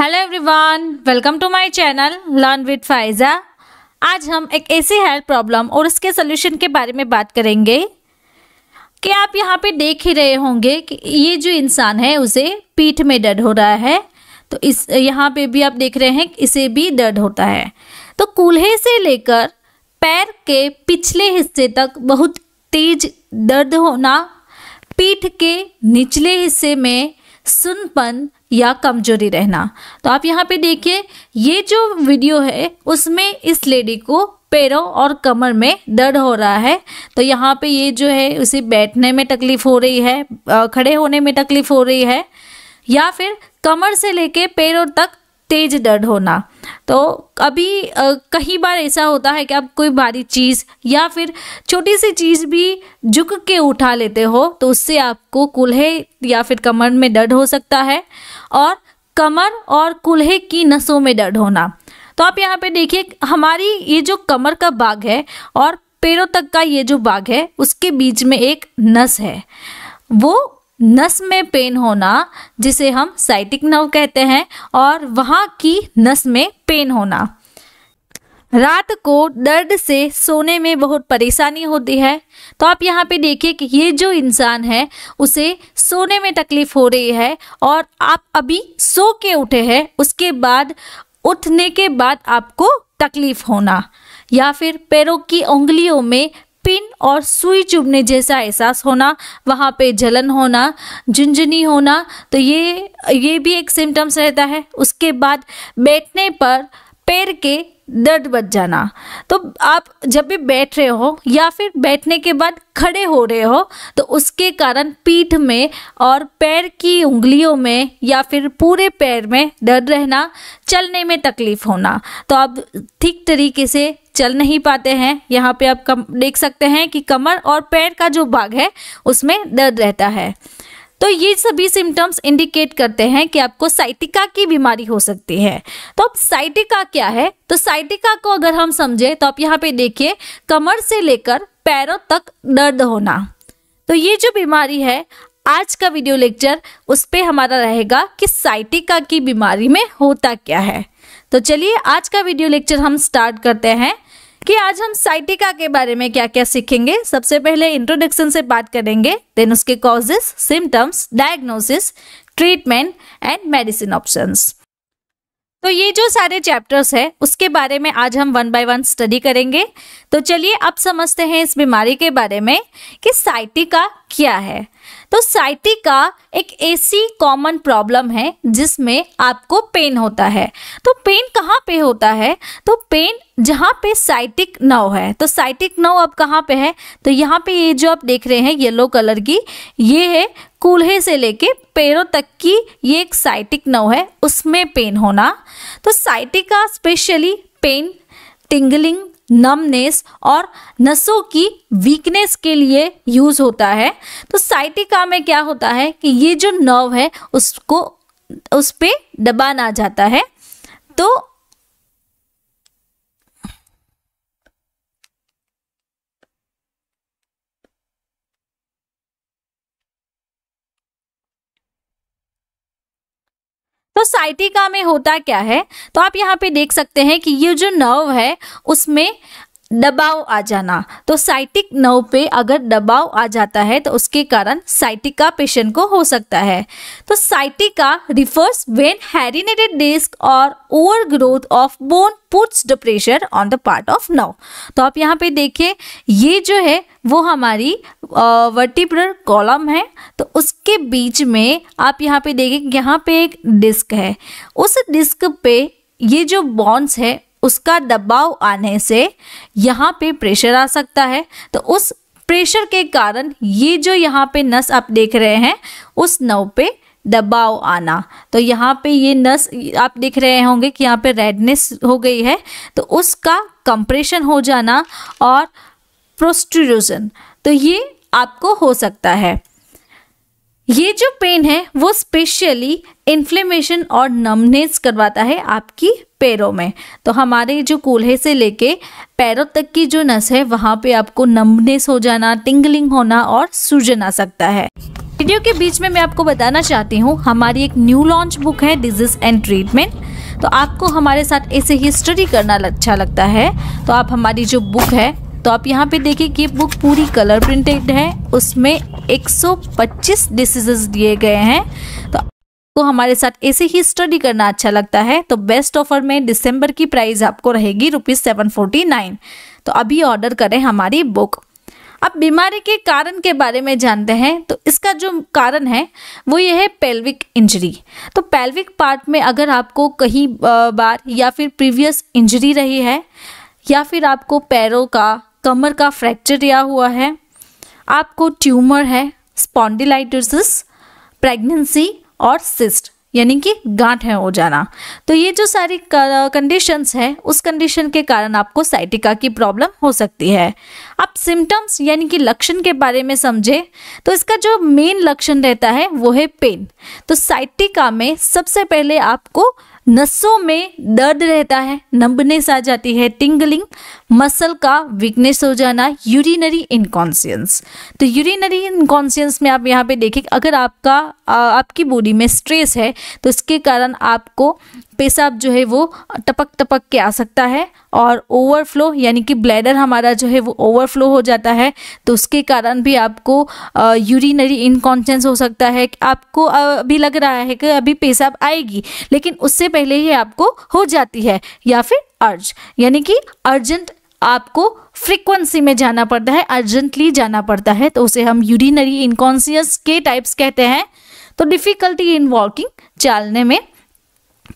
hello everyone welcome to my channel learn with Faiza आज हम एक ऐसी हेल्थ प्रॉब्लम और उसके सोल्यूशन के बारे में बात करेंगे कि आप यहाँ पे देख ही रहे होंगे कि ये जो इंसान है उसे पीठ में दर्द हो रहा है तो इस यहाँ पे भी आप देख रहे हैं इसे भी दर्द होता है तो कूल्हे से लेकर पैर के पिछले हिस्से तक बहुत तेज दर्द होना पीठ के निचले हिस्से में सुनपन या कमजोरी रहना तो आप यहाँ पे देखिए ये जो वीडियो है उसमें इस लेडी को पैरों और कमर में दर्द हो रहा है तो यहाँ पे ये जो है उसे बैठने में तकलीफ हो रही है खड़े होने में तकलीफ हो रही है या फिर कमर से लेके पैरों तक तेज दर्द होना तो अभी कई बार ऐसा होता है कि आप कोई भारी चीज़ या फिर छोटी सी चीज़ भी झुक के उठा लेते हो तो उससे आपको कुल्हे या फिर कमर में दर्द हो सकता है और कमर और कुल्हे की नसों में दर्द होना तो आप यहाँ पे देखिए हमारी ये जो कमर का भाग है और पैरों तक का ये जो भाग है उसके बीच में एक नस है वो नस में पेन होना जिसे हम साइटिक नव कहते हैं और वहाँ की नस में पेन होना रात को दर्द से सोने में बहुत परेशानी होती है तो आप यहाँ पे देखिए कि ये जो इंसान है उसे सोने में तकलीफ हो रही है और आप अभी सो के उठे हैं उसके बाद उठने के बाद आपको तकलीफ होना या फिर पैरों की उंगलियों में पिन और सुई चुभने जैसा एहसास होना वहाँ पे जलन होना झुंझुनी होना तो ये ये भी एक सिम्टम्स रहता है उसके बाद बैठने पर पैर के दर्द बच जाना तो आप जब भी बैठ रहे हो या फिर बैठने के बाद खड़े हो रहे हो तो उसके कारण पीठ में और पैर की उंगलियों में या फिर पूरे पैर में दर्द रहना चलने में तकलीफ होना तो आप ठीक तरीके से चल नहीं पाते हैं यहाँ पे आप कम देख सकते हैं कि कमर और पैर का जो भाग है उसमें दर्द रहता है तो ये सभी सिम्टम्स इंडिकेट करते हैं कि आपको साइटिका की बीमारी हो सकती है तो अब साइटिका क्या है तो साइटिका को अगर हम समझे तो आप यहाँ पे देखिए कमर से लेकर पैरों तक दर्द होना तो ये जो बीमारी है आज का वीडियो लेक्चर उस पर हमारा रहेगा कि साइटिका की बीमारी में होता क्या है तो चलिए आज का वीडियो लेक्चर हम स्टार्ट करते हैं कि आज हम साइटिका के बारे में क्या क्या सीखेंगे सबसे पहले इंट्रोडक्शन से बात करेंगे देन उसके causes symptoms diagnosis treatment and medicine options तो ये जो सारे चैप्टर्स है उसके बारे में आज हम वन बाय वन स्टडी करेंगे तो चलिए अब समझते हैं इस बीमारी के बारे में कि साइटिका क्या है तो साइटिका एक ऐसी कॉमन प्रॉब्लम है जिसमें आपको पेन होता है तो पेन कहाँ पे होता है तो पेन जहाँ पे साइटिक नव है तो साइटिक नव अब कहाँ पे है तो यहाँ पे ये जो आप देख रहे हैं येलो कलर की ये है कूल्हे से लेके पैरों तक की ये एक साइटिक नव है उसमें पेन होना तो sciatica specially pain tingling numbness और नसों की वीकनेस के लिए यूज़ होता है तो साइटिका में क्या होता है कि ये जो नर्व है उसको उस पर दबाना जाता है तो तो साइटिका में होता क्या है तो आप यहाँ पे देख सकते हैं कि ये जो नर्व है उसमें दबाव आ जाना तो साइटिक नर्व पे अगर दबाव आ जाता है तो उसके कारण साइटिका पेशेंट को हो सकता है तो sciatica refers when herniated disc और overgrowth of bone puts the pressure on the part of nerve तो आप यहाँ पे देखिए ये जो है वो हमारी वर्टिब्रल कॉलम है तो उसके बीच में आप यहाँ पे देखें यहाँ पे एक डिस्क है उस डिस्क पे ये जो बॉन्स है उसका दबाव आने से यहाँ पे प्रेशर आ सकता है तो उस प्रेशर के कारण ये जो यहाँ पे नस आप देख रहे हैं उस नव पे दबाव आना तो यहाँ पे ये नस आप देख रहे होंगे कि यहाँ पे रेडनेस हो गई है तो उसका कंप्रेशन हो जाना और प्रोस्ट्रूजन तो ये आपको हो सकता है ये जो पेन है वो स्पेशली इन्फ्लेमेशन और नमनेस करवाता है आपकी पैरों में तो हमारे जो कूल्हे से लेके पैरों तक की जो नस है वहाँ पे आपको नमनेस हो जाना टिंगलिंग होना और सूजन आ सकता है वीडियो के बीच में मैं आपको बताना चाहती हूँ हमारी एक न्यू लॉन्च बुक है डिजीज एंड ट्रीटमेंट तो आपको हमारे साथ ऐसे ही स्टडी करना अच्छा लगता है तो आप हमारी जो बुक है तो आप यहाँ पे देखिए कि बुक पूरी कलर प्रिंटेड है उसमें 125 डिसीजेस दिए गए हैं तो आपको हमारे साथ ऐसे ही स्टडी करना अच्छा लगता है तो बेस्ट ऑफर में दिसंबर की प्राइस आपको रहेगी रुपीज़ सेवन तो अभी ऑर्डर करें हमारी बुक अब बीमारी के कारण के बारे में जानते हैं तो इसका जो कारण है वो ये है पेल्विक इंजरी तो पेल्विक पार्ट में अगर आपको कहीं बार या फिर प्रीवियस इंजरी रही है या फिर आपको पैरों का कमर का फ्रैक्चर या हुआ है आपको ट्यूमर है स्पॉन्डिलाइटिस प्रेगनेंसी और सिस्ट यानी कि गांठ है हो जाना तो ये जो सारी कंडीशंस हैं उस कंडीशन के कारण आपको साइटिका की प्रॉब्लम हो सकती है अब सिम्टम्स यानी कि लक्षण के बारे में समझे तो इसका जो मेन लक्षण रहता है वो है पेन तो साइटिका में सबसे पहले आपको नसों में दर्द रहता है नंबनेस आ जाती है टिंगलिंग मसल का वीकनेस हो जाना यूरिनरी इनकॉन्सियंस तो यूरिनरी इनकॉन्सियंस में आप यहाँ पे देखें अगर आपका आ, आपकी बॉडी में स्ट्रेस है तो इसके कारण आपको पेशाब जो है वो टपक टपक के आ सकता है और ओवरफ्लो यानी कि ब्लैडर हमारा जो है वो ओवरफ्लो हो जाता है तो उसके कारण भी आपको यूरिनरी इनकॉन्सियंस हो सकता है आपको अभी लग रहा है कि अभी पेशाब आएगी लेकिन उससे पहले ही आपको हो जाती है या फिर अर्ज यानी कि अर्जेंट आपको फ्रीक्वेंसी में जाना पड़ता है अर्जेंटली जाना पड़ता है तो उसे हम यूरिनरी इनकॉन्सियस के टाइप्स कहते हैं तो डिफ़िकल्टी इन वॉकिंग चालने में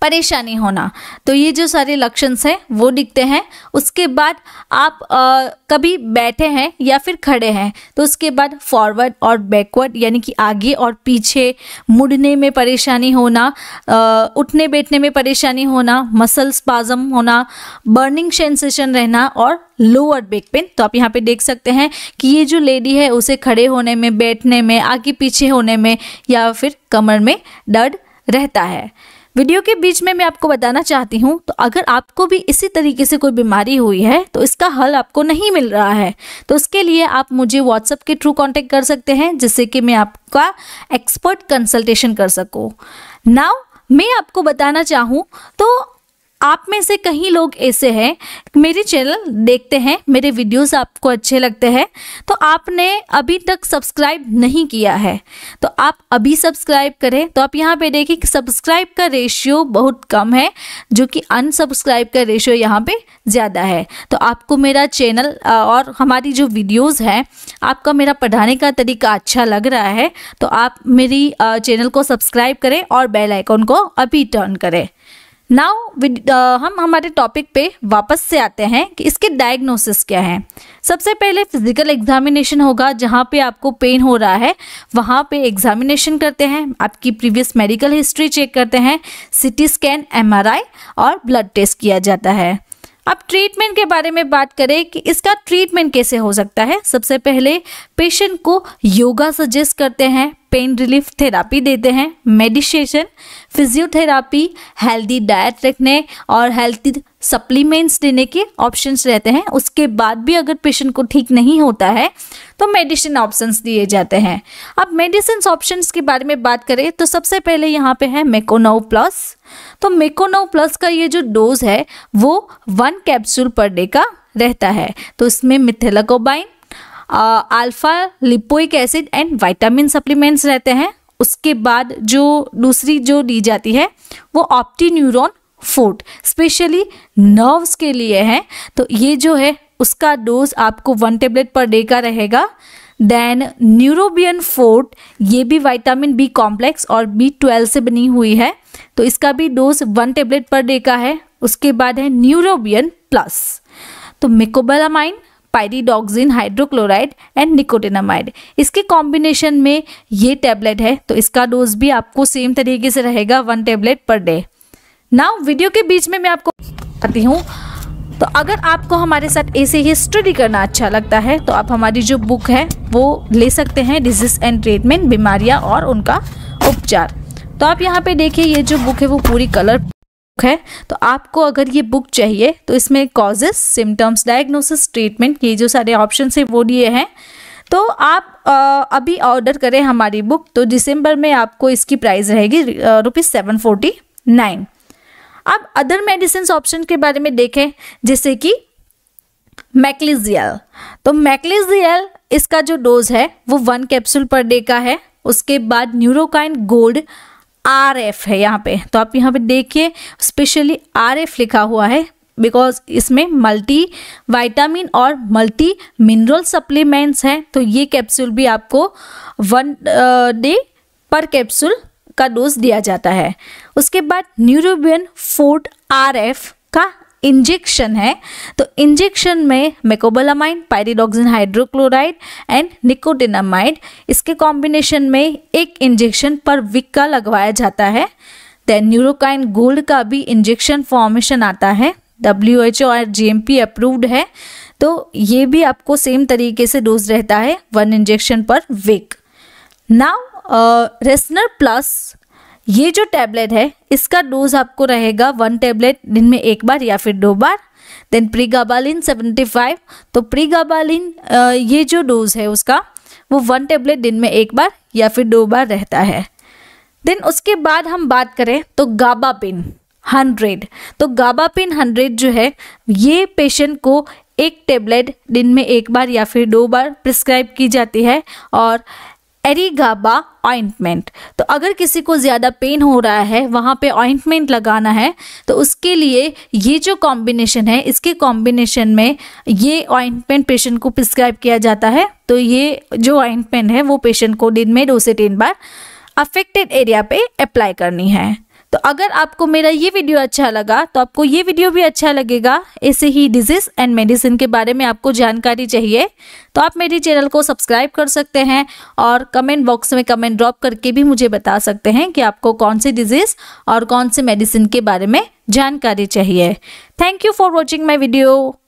परेशानी होना तो ये जो सारे लक्षण्स हैं वो दिखते हैं उसके बाद आप आ, कभी बैठे हैं या फिर खड़े हैं तो उसके बाद फॉरवर्ड और बैकवर्ड यानी कि आगे और पीछे मुड़ने में परेशानी होना आ, उठने बैठने में परेशानी होना मसल्स पाजम होना बर्निंग सेंसेशन रहना और लोअर बैक पेन तो आप यहाँ पे देख सकते हैं कि ये जो लेडी है उसे खड़े होने में बैठने में आगे पीछे होने में या फिर कमर में दर्द रहता है वीडियो के बीच में मैं आपको बताना चाहती हूँ तो अगर आपको भी इसी तरीके से कोई बीमारी हुई है तो इसका हल आपको नहीं मिल रहा है तो उसके लिए आप मुझे व्हाट्सअप के थ्रू कॉन्टेक्ट कर सकते हैं जिससे कि मैं आपका एक्सपर्ट कंसल्टेशन कर सकूँ नाउ मैं आपको बताना चाहूँ तो आप में से कहीं लोग ऐसे हैं मेरे चैनल देखते हैं मेरे वीडियोस आपको अच्छे लगते हैं तो आपने अभी तक सब्सक्राइब नहीं किया है तो आप अभी सब्सक्राइब करें तो आप यहाँ पे देखें कि सब्सक्राइब का रेशियो बहुत कम है जो कि अनसब्सक्राइब का रेशियो यहाँ पे ज़्यादा है तो आपको मेरा चैनल और हमारी जो वीडियोज़ हैं आपका मेरा पढ़ाने का तरीका अच्छा लग रहा है तो आप मेरी चैनल को सब्सक्राइब करें और बेल को अभी टर्न करें नाउ uh, हम हमारे टॉपिक पे वापस से आते हैं कि इसके डायग्नोसिस क्या है सबसे पहले फिजिकल एग्जामिनेशन होगा जहाँ पे आपको पेन हो रहा है वहाँ पे एग्जामिनेशन करते हैं आपकी प्रीवियस मेडिकल हिस्ट्री चेक करते हैं सिटी स्कैन एमआरआई और ब्लड टेस्ट किया जाता है अब ट्रीटमेंट के बारे में बात करें कि इसका ट्रीटमेंट कैसे हो सकता है सबसे पहले पेशेंट को योगा सजेस्ट करते हैं पेन रिलीफ थेरापी देते हैं मेडिशेशन फिजियोथेरापी हेल्दी डाइट रखने और हेल्थी सप्लीमेंट्स देने के ऑप्शंस रहते हैं उसके बाद भी अगर पेशेंट को ठीक नहीं होता है तो मेडिसिन ऑप्शंस दिए जाते हैं अब मेडिसिन ऑप्शंस के बारे में बात करें तो सबसे पहले यहाँ पे है मेकोनो प्लस तो मेकोनो प्लस का ये जो डोज है वो वन कैप्सूल पर डे का रहता है तो इसमें methylcobalamin alpha lipoic acid and vitamin supplements रहते हैं उसके बाद जो दूसरी जो दी जाती है वो Optineuron forte specially nerves के लिए है तो ये जो है उसका डोज आपको वन टेबलेट पर डे का रहेगा देन न्यूरोबियन फोर्ट ये भी विटामिन बी कॉम्प्लेक्स और बी ट्वेल्व से बनी हुई है तो इसका भी dose one tablet per day का है उसके बाद है न्यूरोबियन प्लस तो mecobalamin pyridoxine hydrochloride and nicotinamide इसके कॉम्बिनेशन में ये टैबलेट है तो इसका डोज भी आपको सेम तरीके से रहेगा one tablet per day now video के बीच में मैं आपको आती हूँ तो अगर आपको हमारे साथ ऐसे ही स्टडी करना अच्छा लगता है तो आप हमारी जो बुक है वो ले सकते हैं डिजीज एंड ट्रीटमेंट बीमारियाँ और उनका उपचार तो आप यहाँ पे देखिए ये जो बुक है वो पूरी कलर है तो आपको अगर ये बुक चाहिए तो इसमें कॉजेस सिम्टम्स डायग्नोसिस ट्रीटमेंट ये जो सारे ऑप्शन है वो लिए हैं तो आप आ, अभी ऑर्डर करें हमारी बुक तो दिसंबर में आपको इसकी प्राइस रहेगी रुपीज़ सेवन फोर्टी नाइन अब अदर मेडिसिन ऑप्शन के बारे में देखें जैसे कि मैकलिजियल तो मैकलिजियल इसका जो डोज है वो वन कैप्सूल पर डे का है उसके बाद न्यूरोकाइन गोल्ड आर एफ है यहाँ पे तो आप यहाँ पे देखिए स्पेशली आर एफ लिखा हुआ है बिकॉज इसमें मल्टी वाइटामिन और मल्टी मिनरल सप्लीमेंट्स हैं तो ये कैप्सूल भी आपको वन डे पर कैप्सूल का डोज दिया जाता है उसके बाद न्यूरोबियन फूड आर एफ का इंजेक्शन है तो इंजेक्शन में mecobalamin pyridoxine hydrochloride and nicotinamide इसके कॉम्बिनेशन में एक इंजेक्शन पर विक का लगवाया जाता है देन न्यूरोकाइन गोल्ड का भी इंजेक्शन फॉर्मेशन आता है डब्ल्यू एच ओ और जी एम पी अप्रूव्ड है तो ये भी आपको सेम तरीके से डोज रहता है one injection per week now Resner plus ये जो टैबलेट है इसका डोज आपको रहेगा वन टैबलेट दिन में एक बार या फिर दो बार देन प्रीगाबालिन 75 तो प्रीगाबालिन ये जो डोज है उसका वो वन टेबलेट दिन में एक बार या फिर दो बार रहता है देन उसके बाद हम बात करें तो गाबापिन हंड्रेड तो गाबापिन हंड्रेड जो है ये पेशेंट को एक टेबलेट दिन में एक बार या फिर दो बार प्रिस्क्राइब की जाती है और एरीगाबा ऑइंटमेंट तो अगर किसी को ज़्यादा पेन हो रहा है वहाँ पे ऑइंटमेंट लगाना है तो उसके लिए ये जो कॉम्बिनेशन है इसके कॉम्बिनेशन में ये ऑइंटमेंट पेशेंट को प्रिस्क्राइब किया जाता है तो ये जो ऑइंटमेंट है वो पेशेंट को दिन में दो से तीन बार अफेक्टेड एरिया पे अप्लाई करनी है तो अगर आपको मेरा ये वीडियो अच्छा लगा तो आपको ये वीडियो भी अच्छा लगेगा ऐसे ही डिजीज एंड मेडिसिन के बारे में आपको जानकारी चाहिए तो आप मेरे चैनल को सब्सक्राइब कर सकते हैं और कमेंट बॉक्स में कमेंट ड्रॉप करके भी मुझे बता सकते हैं कि आपको कौन सी डिजीज़ और कौन से मेडिसिन के बारे में जानकारी चाहिए thank you for watching my video